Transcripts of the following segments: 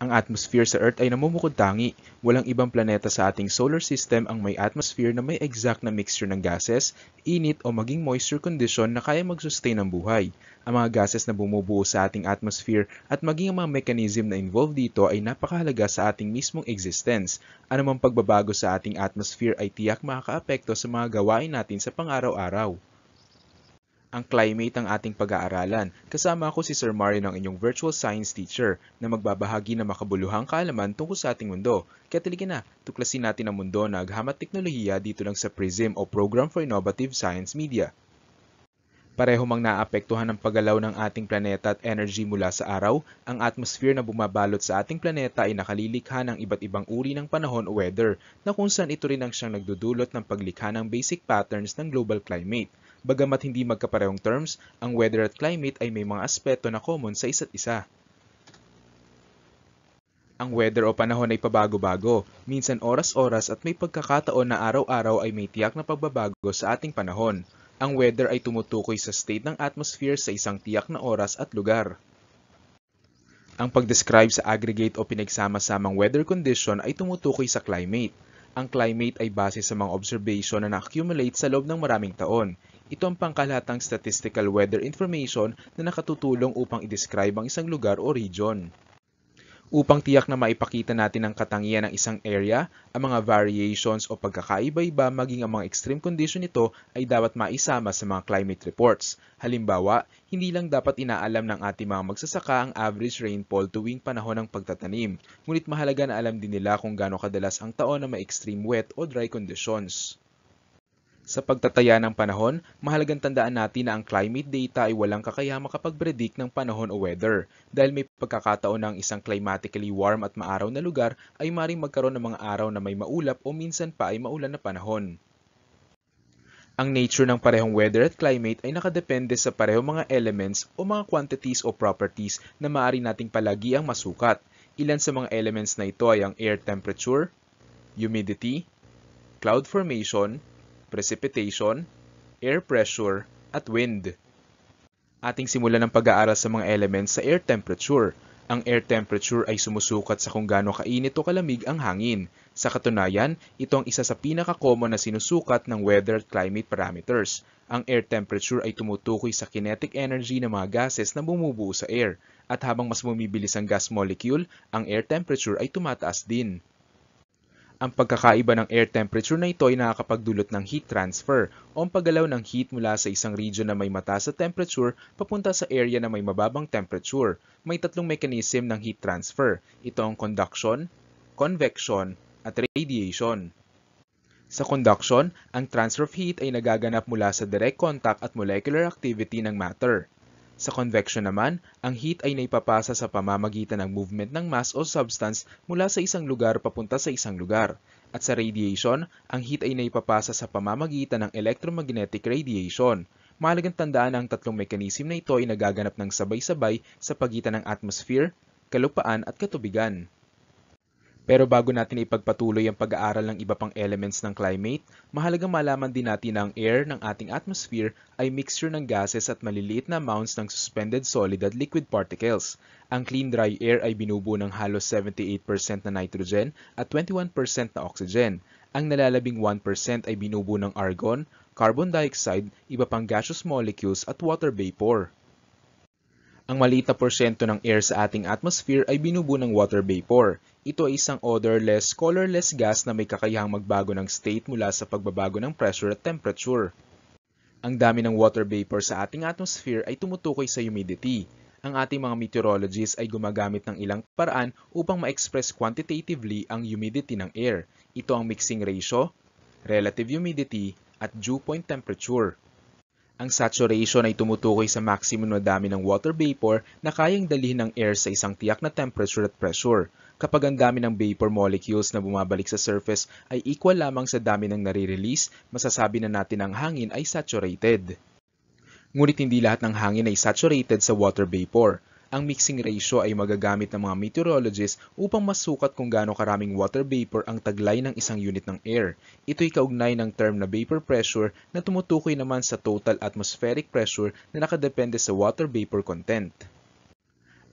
Ang atmosphere sa Earth ay namumukod-tangi. Walang ibang planeta sa ating solar system ang may atmosphere na may exact na mixture ng gases, init o maging moisture condition na kaya mag-sustain ng buhay. Ang mga gases na bumubuo sa ating atmosphere at maging ang mga mechanism na involved dito ay napakahalaga sa ating mismong existence. Anumang pagbabago sa ating atmosphere ay tiyak makakaapekto sa mga gawain natin sa pang-araw-araw. Ang climate ang ating pag-aaralan. Kasama ako si Sir Mario ang inyong virtual science teacher na magbabahagi ng makabuluhang kaalaman tungkol sa ating mundo. Kaya talikin na, tuklasin natin ang mundo na aghamat teknolohiya dito lang sa PRISM o Program for Innovative Science Media. Pareho mang naapektuhan ng paggalaw ng ating planeta at energy mula sa araw, ang atmosphere na bumabalot sa ating planeta ay nakalilikha ng iba't ibang uri ng panahon o weather na kung saan ito rin ang siyang nagdudulot ng paglikha ng basic patterns ng global climate. Bagamat hindi magkaparehong terms, ang weather at climate ay may mga aspeto na common sa isa't isa. Ang weather o panahon ay pabago-bago, minsan oras-oras at may pagkakataon na araw-araw ay may tiyak na pagbabago sa ating panahon. Ang weather ay tumutukoy sa state ng atmosphere sa isang tiyak na oras at lugar. Ang pag-describe sa aggregate o pinagsama-samang weather condition ay tumutukoy sa climate. Ang climate ay base sa mga observation na na-accumulate sa loob ng maraming taon. Ito ang pangkalatang statistical weather information na nakatutulong upang i-describe ang isang lugar o region. Upang tiyak na maipakita natin ang katangian ng isang area, ang mga variations o pagkakaiba-iba maging ang mga extreme condition nito ay dapat maisama sa mga climate reports. Halimbawa, hindi lang dapat inaalam ng ating mga magsasaka ang average rainfall tuwing panahon ng pagtatanim, ngunit mahalaga na alam din nila kung gaano kadalas ang taon na may extreme wet o dry conditions. Sa pagtataya ng panahon, mahalagang tandaan natin na ang climate data ay walang kakaya makapag-predict ng panahon o weather dahil may pagkakataon ng isang climatically warm at maaraw na lugar ay maring magkaroon ng mga araw na may maulap o minsan pa ay maulan na panahon. Ang nature ng parehong weather at climate ay nakadepende sa parehong mga elements o mga quantities o properties na maaari nating palagi ang masukat. Ilan sa mga elements na ito ay ang air temperature, humidity, cloud formation, precipitation, air pressure, at wind. Ating simulan ng pag-aaral sa mga elements sa air temperature. Ang air temperature ay sumusukat sa kung gaano kainit o kalamig ang hangin. Sa katunayan, ito ang isa sa pinaka-common na sinusukat ng weather climate parameters. Ang air temperature ay tumutukoy sa kinetic energy ng mga gases na bumubuo sa air. At habang mas bumibilis ang gas molecule, ang air temperature ay tumataas din. Ang pagkakaiba ng air temperature na ito ay nakakapagdulot ng heat transfer o ang paggalaw ng heat mula sa isang region na may mataas na temperature papunta sa area na may mababang temperature. May tatlong mechanism ng heat transfer. Ito ang conduction, convection, at radiation. Sa conduction, ang transfer of heat ay nagaganap mula sa direct contact at molecular activity ng matter. Sa convection naman, ang heat ay naipapasa sa pamamagitan ng movement ng mass o substance mula sa isang lugar papunta sa isang lugar. At sa radiation, ang heat ay naipapasa sa pamamagitan ng electromagnetic radiation. Mahalagang tandaan na ang tatlong mekanism na ito ay nagaganap ng sabay-sabay sa pagitan ng atmosphere, kalupaan at katubigan. Pero bago natin ipagpatuloy ang pag-aaral ng iba pang elements ng climate, mahalagang malaman din natin na ang air ng ating atmosphere ay mixture ng gases at maliliit na amounts ng suspended solid at liquid particles. Ang clean dry air ay binubuo ng halos 78% na nitrogen at 21% na oxygen. Ang nalalabing 1% ay binubuo ng argon, carbon dioxide, iba pang gaseous molecules at water vapor. Ang maliit na porsyento ng air sa ating atmosphere ay binubuo ng water vapor. Ito ay isang odorless, colorless gas na may kakayahang magbago ng state mula sa pagbabago ng pressure at temperature. Ang dami ng water vapor sa ating atmosphere ay tumutukoy sa humidity. Ang ating mga meteorologists ay gumagamit ng ilang paraan upang ma-express quantitatively ang humidity ng air. Ito ang mixing ratio, relative humidity, at dew point temperature. Ang saturation ay tumutukoy sa maximum na dami ng water vapor na kayang dalhin ng air sa isang tiyak na temperature at pressure. Kapag ang dami ng vapor molecules na bumabalik sa surface ay equal lamang sa dami ng nare-release, masasabi na natin ang hangin ay saturated. Ngunit hindi lahat ng hangin ay saturated sa water vapor. Ang mixing ratio ay magagamit ng mga meteorologists upang masukat kung gaano karaming water vapor ang taglay ng isang unit ng air. Ito'y kaugnay ng term na vapor pressure na tumutukoy naman sa total atmospheric pressure na nakadepende sa water vapor content.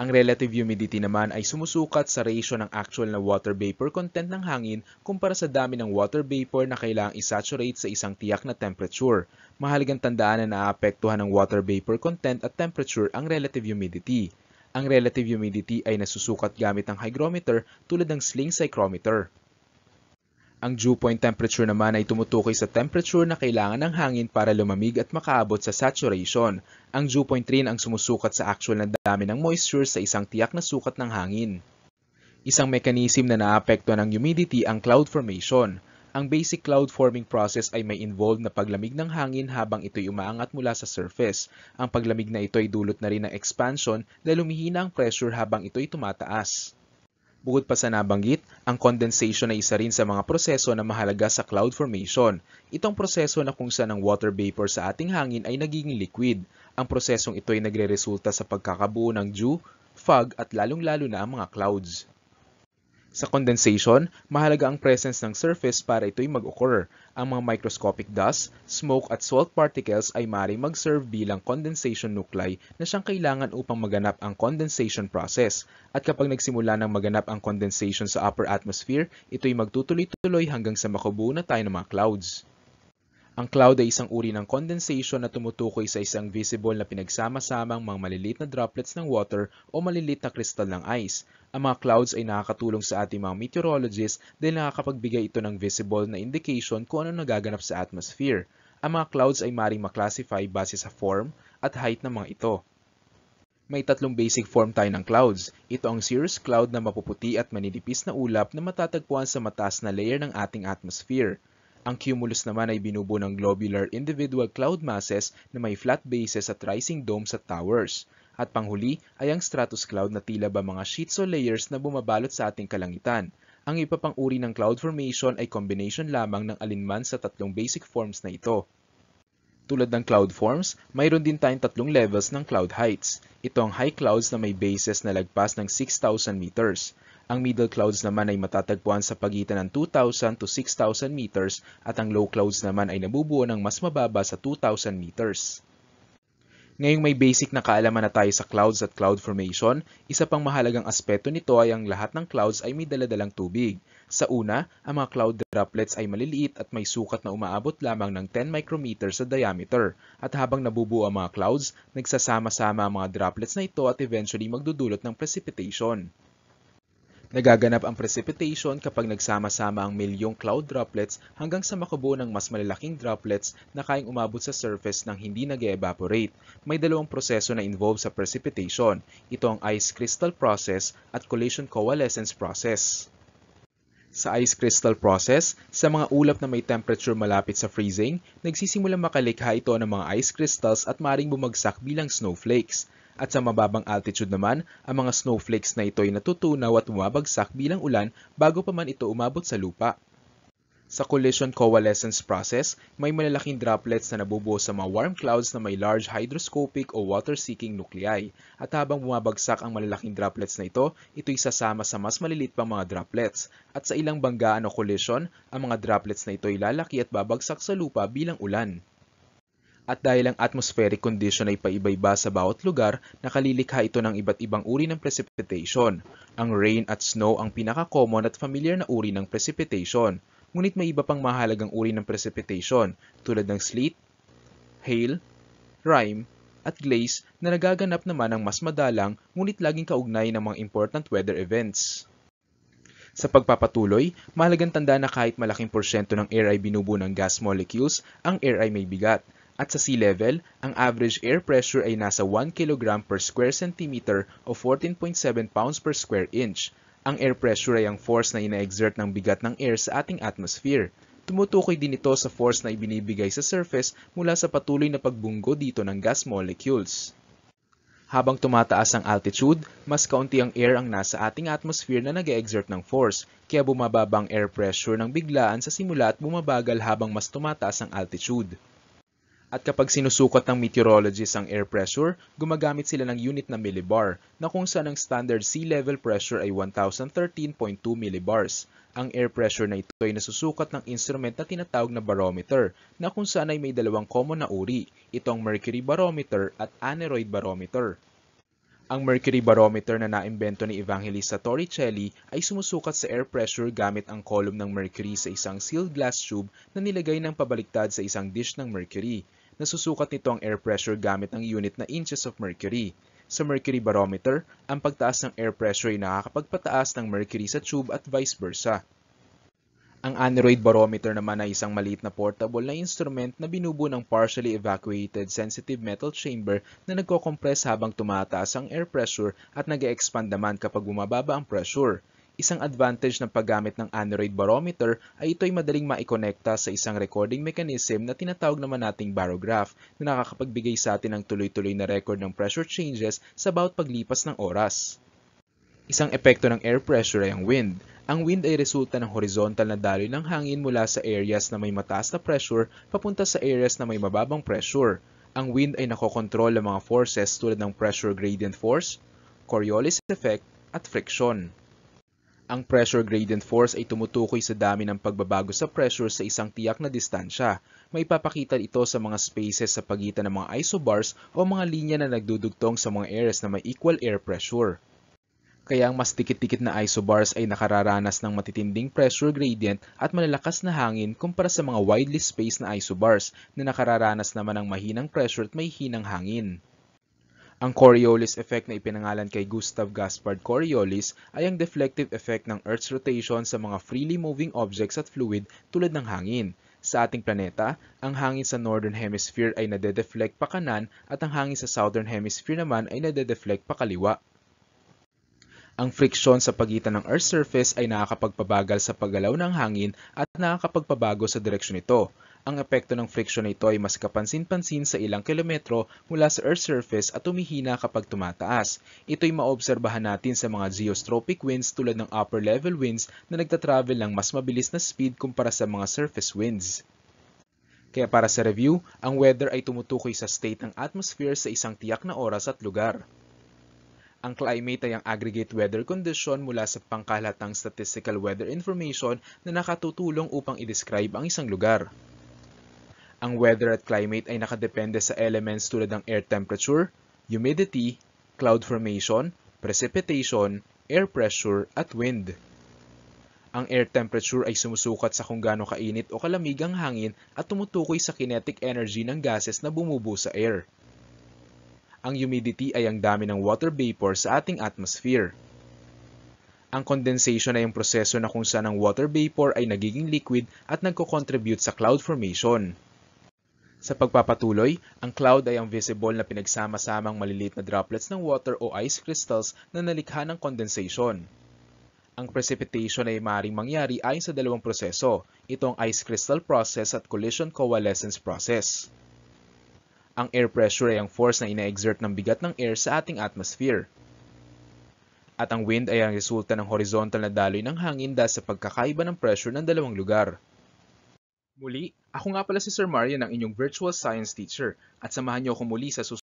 Ang relative humidity naman ay sumusukat sa ratio ng actual na water vapor content ng hangin kumpara sa dami ng water vapor na kailangang isaturate sa isang tiyak na temperature. Mahalagang tandaan na naapektuhan ng water vapor content at temperature ang relative humidity. Ang relative humidity ay nasusukat gamit ang hygrometer tulad ng sling psychrometer. Ang dew point temperature naman ay tumutukoy sa temperature na kailangan ng hangin para lumamig at makaabot sa saturation. Ang dew point rin ang sumusukat sa actual na dami ng moisture sa isang tiyak na sukat ng hangin. Isang mekanism na naapektuhan ng humidity ang cloud formation. Ang basic cloud forming process ay may involved na paglamig ng hangin habang ito'y umaangat mula sa surface. Ang paglamig na ito ay dulot na rin ng expansion na lumihina ang pressure habang ito'y tumataas. Bukod pa sa nabanggit, ang condensation ay isa rin sa mga proseso na mahalaga sa cloud formation. Itong proseso na kung saan ang water vapor sa ating hangin ay nagiging liquid. Ang prosesong ito ay nagreresulta sa pagkakabuo ng dew, fog at lalong-lalo na ang mga clouds. Sa condensation, mahalaga ang presence ng surface para ito'y mag-occur. Ang mga microscopic dust, smoke at salt particles ay maaaring mag-serve bilang condensation nuclei na siyang kailangan upang maganap ang condensation process. At kapag nagsimula ng maganap ang condensation sa upper atmosphere, ito'y magtutuloy-tuloy hanggang sa makabuo na tayo ng mga clouds. Ang cloud ay isang uri ng condensation na tumutukoy sa isang visible na pinagsama-samang mga malilit na droplets ng water o malilit na kristal ng ice. Ang mga clouds ay nakakatulong sa ating mga meteorologists dahil nakakapagbigay ito ng visible na indication kung ano nagaganap sa atmosphere. Ang mga clouds ay maring maklasify base sa form at height ng mga ito. May tatlong basic form tayo ng clouds. Ito ang cirrus cloud na mapuputi at maninipis na ulap na matatagpuan sa mataas na layer ng ating atmosphere. Ang cumulus naman ay binubo ng globular individual cloud masses na may flat bases at rising domes at towers. At panghuli ay ang stratus cloud na tila ba mga sheets o layers na bumabalot sa ating kalangitan. Ang iba pang uri ng cloud formation ay combination lamang ng alinman sa tatlong basic forms na ito. Tulad ng cloud forms, mayroon din tayong tatlong levels ng cloud heights. Ito ang high clouds na may bases na lagpas ng 6,000 meters. Ang middle clouds naman ay matatagpuan sa pagitan ng 2,000 to 6,000 meters at ang low clouds naman ay nabubuo ng mas mababa sa 2,000 meters. Ngayong may basic na kaalaman na tayo sa clouds at cloud formation, isa pang mahalagang aspeto nito ay ang lahat ng clouds ay may daladalang tubig. Sa una, ang mga cloud droplets ay maliliit at may sukat na umaabot lamang ng 10 micrometers sa diameter. At habang nabubuo ang mga clouds, nagsasama-sama ang mga droplets na ito at eventually magdudulot ng precipitation. Nagaganap ang precipitation kapag nagsama-sama ang milyong cloud droplets hanggang sa makabuo ng mas malalaking droplets na kayang umabot sa surface nang hindi nag evaporate May dalawang proseso na involved sa precipitation. Ito ang ice crystal process at collision coalescence process. Sa ice crystal process, sa mga ulap na may temperature malapit sa freezing, nagsisimulang makalikha ito ng mga ice crystals at maring bumagsak bilang snowflakes. At sa mababang altitude naman, ang mga snowflakes na ito ay natutunaw at bumabagsak bilang ulan bago pa man ito umabot sa lupa. Sa collision coalescence process, may malalaking droplets na nabubuo sa mga warm clouds na may large hydroscopic o water-seeking nuclei. At habang bumabagsak ang malalaking droplets na ito, ito'y sasama sa mas malilit pang mga droplets. At sa ilang banggaan o collision, ang mga droplets na ito ay lalaki at babagsak sa lupa bilang ulan. At dahil ang atmospheric condition ay paiba-iba sa bawat lugar, nakalilikha ito ng iba't ibang uri ng precipitation. Ang rain at snow ang pinaka-common at familiar na uri ng precipitation. Ngunit may iba pang mahalagang uri ng precipitation tulad ng sleet, hail, rime, at glaze na nagaganap naman ng mas madalang ngunit laging kaugnay ng mga important weather events. Sa pagpapatuloy, mahalagang tanda na kahit malaking porsyento ng air ay binubuo ng gas molecules, ang air ay may bigat. At sa sea level, ang average air pressure ay nasa 1 kg per square centimeter o 14.7 pounds per square inch. Ang air pressure ay ang force na ina-exert ng bigat ng air sa ating atmosphere. Tumutukoy din ito sa force na ibinibigay sa surface mula sa patuloy na pagbunggo dito ng gas molecules. Habang tumataas ang altitude, mas kaunti ang air ang nasa ating atmosphere na nag exert ng force, kaya bumababa ang air pressure ng biglaan sa simula at bumabagal habang mas tumataas ang altitude. At kapag sinusukot ng meteorologist ang air pressure, gumagamit sila ng unit na millibar na kung saan ang standard sea level pressure ay 1013.2 millibars. Ang air pressure na ito ay nasusukat ng instrument na tinatawag na barometer na kung saan ay may dalawang common na uri, itong mercury barometer at aneroid barometer. Ang mercury barometer na naimbento ni Evangelista Torricelli ay sumusukat sa air pressure gamit ang column ng mercury sa isang sealed glass tube na nilagay ng pabaliktad sa isang dish ng mercury nasusukat nito ang air pressure gamit ang unit na inches of mercury. Sa mercury barometer, ang pagtaas ng air pressure ay nakakapagpataas ng mercury sa tube at vice versa. Ang aneroid barometer naman ay isang maliit na portable na instrument na binubo ng partially evacuated sensitive metal chamber na nagko-compress habang tumataas ang air pressure at nag expand naman kapag bumababa ang pressure. Isang advantage ng paggamit ng aneroid barometer ay ito ay madaling maikonekta sa isang recording mechanism na tinatawag naman nating barograph na nakakapagbigay sa atin ng tuloy-tuloy na record ng pressure changes sa bawat paglipas ng oras. Isang epekto ng air pressure ay ang wind. Ang wind ay resulta ng horizontal na daloy ng hangin mula sa areas na may mataas na pressure papunta sa areas na may mababang pressure. Ang wind ay nakokontrol ng mga forces tulad ng pressure gradient force, Coriolis effect, at friction. Ang pressure gradient force ay tumutukoy sa dami ng pagbabago sa pressure sa isang tiyak na distansya. Maipapakita ito sa mga spaces sa pagitan ng mga isobars o mga linya na nagdudugtong sa mga areas na may equal air pressure. Kaya ang mas dikit-dikit na isobars ay nakararanas ng matitinding pressure gradient at malalakas na hangin kumpara sa mga widely spaced na isobars na nakararanas naman ng mahinang pressure at may hinang hangin. Ang Coriolis effect na ipinangalan kay Gustav Gaspard Coriolis ay ang deflective effect ng Earth's rotation sa mga freely moving objects at fluid tulad ng hangin. Sa ating planeta, ang hangin sa northern hemisphere ay nadedeflect pa kanan at ang hangin sa southern hemisphere naman ay nadedeflect pa kaliwa. Ang friction sa pagitan ng Earth's surface ay nakakapagpabagal sa paggalaw ng hangin at nakakapagpabago sa direksyon nito. Ang epekto ng friction na ito ay mas kapansin-pansin sa ilang kilometro mula sa Earth's surface at umihina kapag tumataas. Ito'y maobserbahan natin sa mga geostropic winds tulad ng upper level winds na nagtatravel ng mas mabilis na speed kumpara sa mga surface winds. Kaya para sa review, ang weather ay tumutukoy sa state ng atmosphere sa isang tiyak na oras at lugar. Ang climate ay ang aggregate weather condition mula sa pangkalatang statistical weather information na nakatutulong upang i-describe ang isang lugar. Ang weather at climate ay nakadepende sa elements tulad ng air temperature, humidity, cloud formation, precipitation, air pressure, at wind. Ang air temperature ay sumusukat sa kung gaano kainit o kalamig ang hangin at tumutukoy sa kinetic energy ng gases na bumubuo sa air. Ang humidity ay ang dami ng water vapor sa ating atmosphere. Ang condensation ay ang proseso na kung saan ang water vapor ay nagiging liquid at nagko-contribute sa cloud formation. Sa pagpapatuloy, ang cloud ay ang visible na pinagsama-samang maliliit na droplets ng water o ice crystals na nalikha ng condensation. Ang precipitation ay maaaring mangyari ayon sa dalawang proseso, itong ice crystal process at collision coalescence process. Ang air pressure ay ang force na ina-exert ng bigat ng air sa ating atmosphere. At ang wind ay ang resulta ng horizontal na daloy ng hangin dahil sa pagkakaiba ng pressure ng dalawang lugar. Muli, ako nga pala si Sir Mario ang inyong virtual science teacher at samahan niyo ako muli sa susunod.